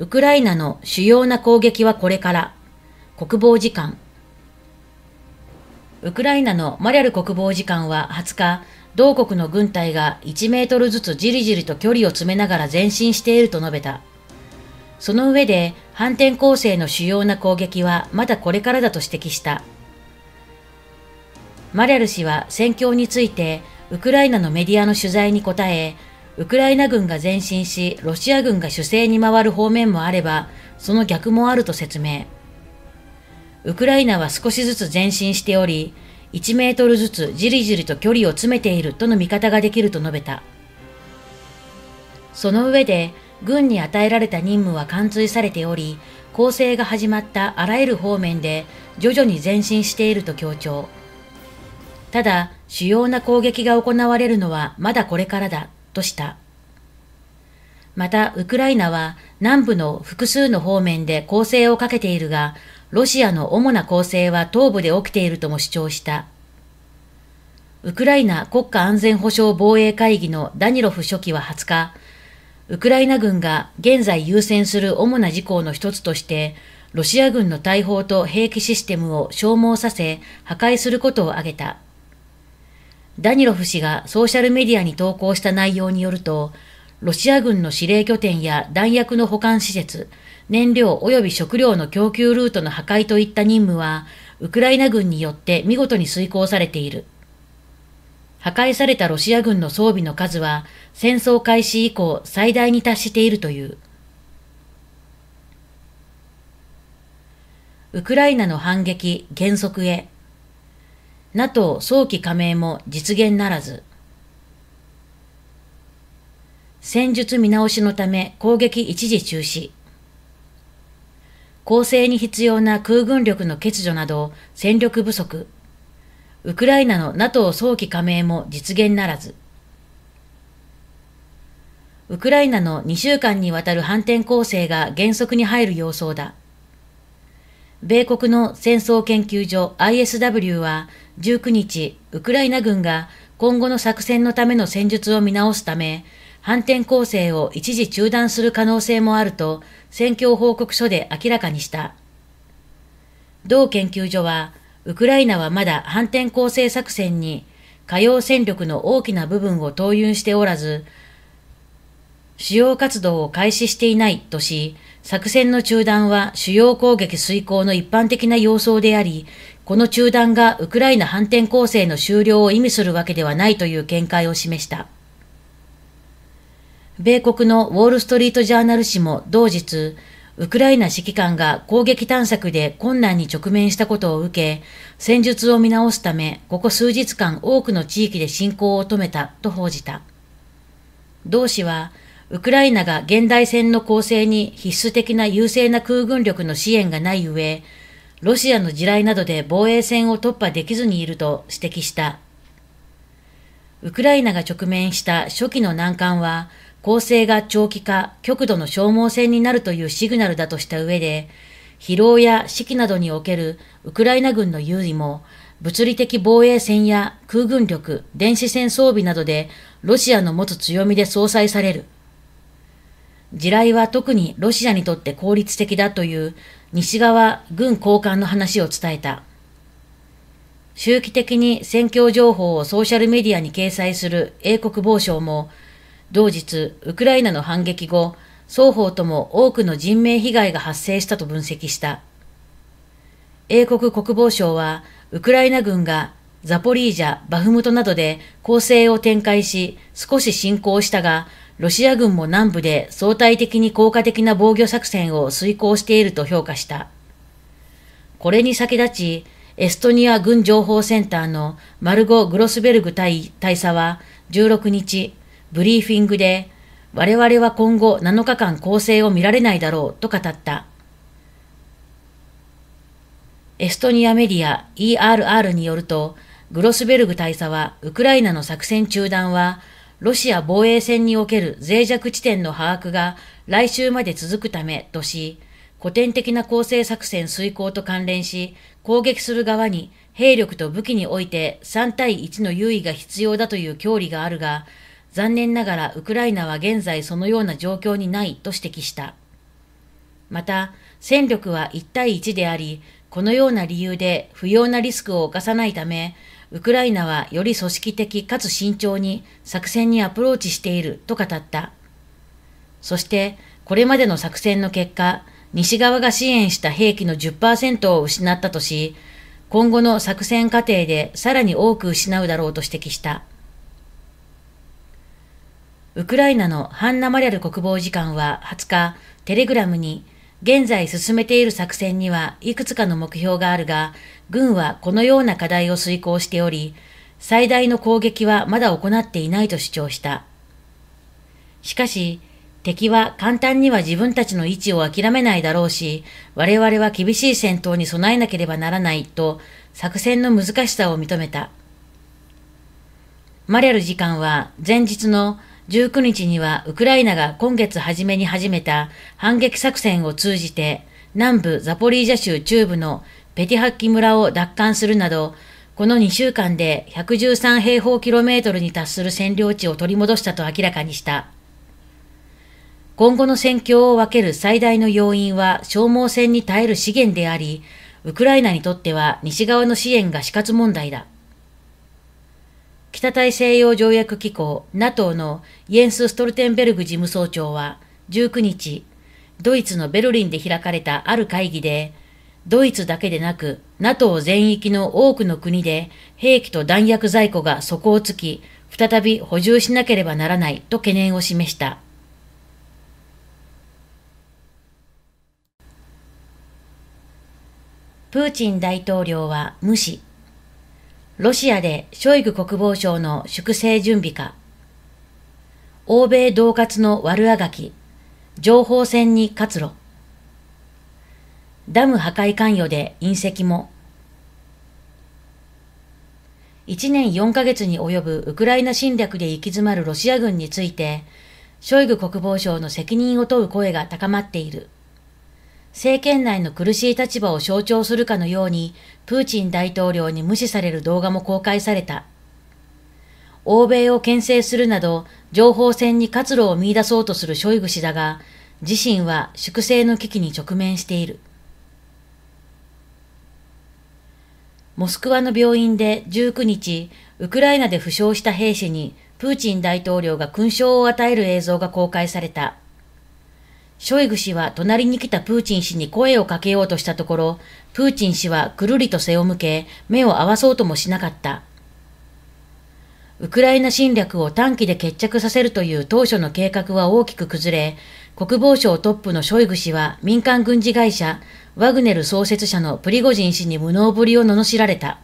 ウクライナの主要な攻撃はこれから、国防次官。ウクライナのマリャル国防次官は20日、同国の軍隊が1メートルずつじりじりと距離を詰めながら前進していると述べた。その上で、反転攻勢の主要な攻撃はまだこれからだと指摘した。マリャル氏は戦況について、ウクライナのメディアの取材に答え、ウクライナ軍が前進し、ロシア軍が守勢に回る方面もあれば、その逆もあると説明。ウクライナは少しずつ前進しており、1メートルずつじりじりと距離を詰めているとの見方ができると述べた。その上で、軍に与えられた任務は貫通されており、攻勢が始まったあらゆる方面で徐々に前進していると強調。ただ、主要な攻撃が行われるのはまだこれからだとした。また、ウクライナは南部の複数の方面で攻勢をかけているが、ロシアの主な攻勢は東部で起きているとも主張した。ウクライナ国家安全保障防衛会議のダニロフ書記は20日、ウクライナ軍が現在優先する主な事項の一つとして、ロシア軍の大砲と兵器システムを消耗させ、破壊することを挙げた。ダニロフ氏がソーシャルメディアに投稿した内容によると、ロシア軍の司令拠点や弾薬の保管施設、燃料及び食料の供給ルートの破壊といった任務は、ウクライナ軍によって見事に遂行されている。破壊されたロシア軍の装備の数は、戦争開始以降最大に達しているという。ウクライナの反撃、減速へ。NATO 早期加盟も実現ならず。戦術見直しのため攻撃一時中止。攻勢に必要な空軍力の欠如など戦力不足。ウクライナの NATO 早期加盟も実現ならず。ウクライナの2週間にわたる反転攻勢が原則に入る様相だ。米国の戦争研究所 ISW は19日、ウクライナ軍が今後の作戦のための戦術を見直すため、反転攻勢を一時中断する可能性もあると戦況報告書で明らかにした。同研究所は、ウクライナはまだ反転攻勢作戦に可用戦力の大きな部分を投入しておらず、主要活動を開始していないとし、作戦の中断は主要攻撃遂行の一般的な様相であり、この中断がウクライナ反転攻勢の終了を意味するわけではないという見解を示した。米国のウォール・ストリート・ジャーナル紙も同日、ウクライナ指揮官が攻撃探索で困難に直面したことを受け、戦術を見直すため、ここ数日間多くの地域で進行を止めたと報じた。同紙は、ウクライナが現代戦の構成に必須的な優勢な空軍力の支援がない上、ロシアの地雷などで防衛戦を突破できずにいると指摘した。ウクライナが直面した初期の難関は、攻勢が長期化、極度の消耗戦になるというシグナルだとした上で、疲労や士気などにおけるウクライナ軍の優位も、物理的防衛戦や空軍力、電子戦装備などでロシアの持つ強みで相殺される。地雷は特にロシアにとって効率的だという西側軍高官の話を伝えた。周期的に戦況情報をソーシャルメディアに掲載する英国防省も、同日、ウクライナの反撃後、双方とも多くの人命被害が発生したと分析した。英国国防省は、ウクライナ軍がザポリージャ、バフムトなどで攻勢を展開し、少し進行したが、ロシア軍も南部で相対的に効果的な防御作戦を遂行していると評価した。これに先立ち、エストニア軍情報センターのマルゴ・グロスベルグ大大佐は16日、ブリーフィングで、我々は今後7日間攻勢を見られないだろうと語った。エストニアメディア ERR によると、グロスベルグ大佐はウクライナの作戦中断はロシア防衛戦における脆弱地点の把握が来週まで続くためとし、古典的な構成作戦遂行と関連し、攻撃する側に兵力と武器において3対1の優位が必要だという教理があるが、残念ながらウクライナは現在そのような状況にないと指摘した。また、戦力は1対1であり、このような理由で不要なリスクを冒さないため、ウクライナはより組織的かつ慎重に作戦にアプローチしていると語った。そして、これまでの作戦の結果、西側が支援した兵器の10%を失ったとし、今後の作戦過程でさらに多く失うだろうと指摘した。ウクライナのハンナ・マリャル国防次官は20日、テレグラムに現在進めている作戦にはいくつかの目標があるが、軍はこのような課題を遂行しており、最大の攻撃はまだ行っていないと主張した。しかし、敵は簡単には自分たちの位置を諦めないだろうし、我々は厳しい戦闘に備えなければならないと、作戦の難しさを認めた。マリャル次官は前日の19日にはウクライナが今月初めに始めた反撃作戦を通じて南部ザポリージャ州中部のペティハッキ村を奪還するなど、この2週間で113平方キロメートルに達する占領地を取り戻したと明らかにした。今後の戦況を分ける最大の要因は消耗戦に耐える資源であり、ウクライナにとっては西側の支援が死活問題だ。北大西洋条約機構 NATO のイエンス・ストルテンベルグ事務総長は19日、ドイツのベルリンで開かれたある会議で、ドイツだけでなく NATO 全域の多くの国で兵器と弾薬在庫が底をつき、再び補充しなければならないと懸念を示した。プーチン大統領は無視。ロシアでショイグ国防相の粛清準備か、欧米同活の悪あがき、情報戦に活路、ダム破壊関与で隕石も、1年4ヶ月に及ぶウクライナ侵略で行き詰まるロシア軍について、ショイグ国防相の責任を問う声が高まっている。政権内の苦しい立場を象徴するかのように、プーチン大統領に無視される動画も公開された。欧米を牽制するなど、情報戦に活路を見出そうとするショイグ氏だが、自身は粛清の危機に直面している。モスクワの病院で19日、ウクライナで負傷した兵士にプーチン大統領が勲章を与える映像が公開された。ショイグ氏は隣に来たプーチン氏に声をかけようとしたところ、プーチン氏はくるりと背を向け、目を合わそうともしなかった。ウクライナ侵略を短期で決着させるという当初の計画は大きく崩れ、国防省トップのショイグ氏は民間軍事会社、ワグネル創設者のプリゴジン氏に無能ぶりを罵られた。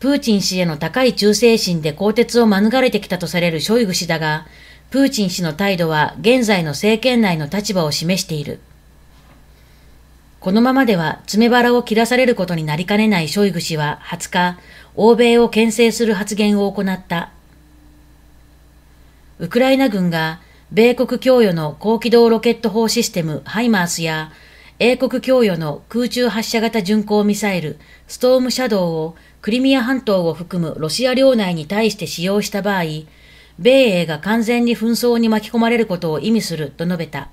プーチン氏への高い忠誠心で更迭を免れてきたとされるショイグ氏だが、プーチン氏の態度は現在の政権内の立場を示している。このままでは爪腹を切らされることになりかねないショイグ氏は20日、欧米を牽制する発言を行った。ウクライナ軍が米国供与の高機動ロケット砲システムハイマースや英国供与の空中発射型巡航ミサイルストームシャドウをクリミア半島を含むロシア領内に対して使用した場合、米英が完全に紛争に巻き込まれることを意味すると述べた。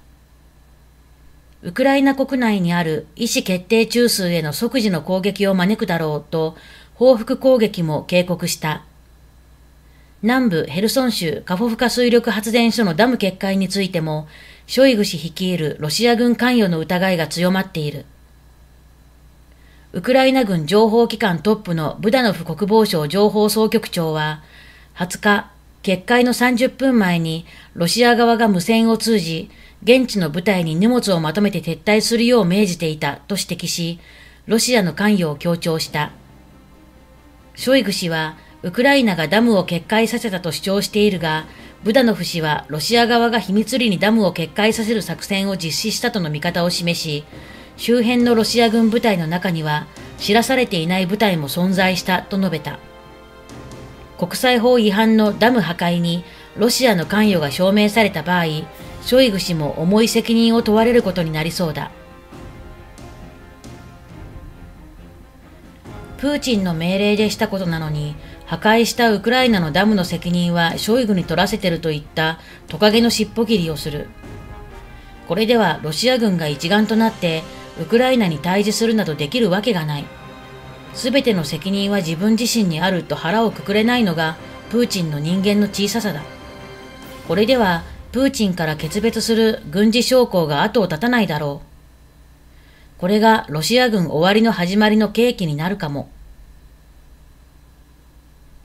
ウクライナ国内にある意思決定中枢への即時の攻撃を招くだろうと、報復攻撃も警告した。南部ヘルソン州カフォフカ水力発電所のダム決壊についても、ショイグ氏率いるロシア軍関与の疑いが強まっている。ウクライナ軍情報機関トップのブダノフ国防省情報総局長は、20日、決壊の30分前にロシア側が無線を通じ、現地の部隊に荷物をまとめて撤退するよう命じていたと指摘し、ロシアの関与を強調した。ショイグ氏は、ウクライナがダムを決壊させたと主張しているが、ブダノフ氏はロシア側が秘密裏にダムを決壊させる作戦を実施したとの見方を示し、周辺のロシア軍部隊の中には、知らされていない部隊も存在したと述べた。国際法違反のダム破壊にロシアの関与が証明された場合、ショイグ氏も重い責任を問われることになりそうだ。プーチンの命令でしたことなのに、破壊したウクライナのダムの責任はショイグに取らせてるといったトカゲの尻尾切りをする。これではロシア軍が一丸となってウクライナに対峙するなどできるわけがない。全ての責任は自分自身にあると腹をくくれないのがプーチンの人間の小ささだ。これではプーチンから決別する軍事将校が後を絶たないだろう。これがロシア軍終わりの始まりの契機になるかも。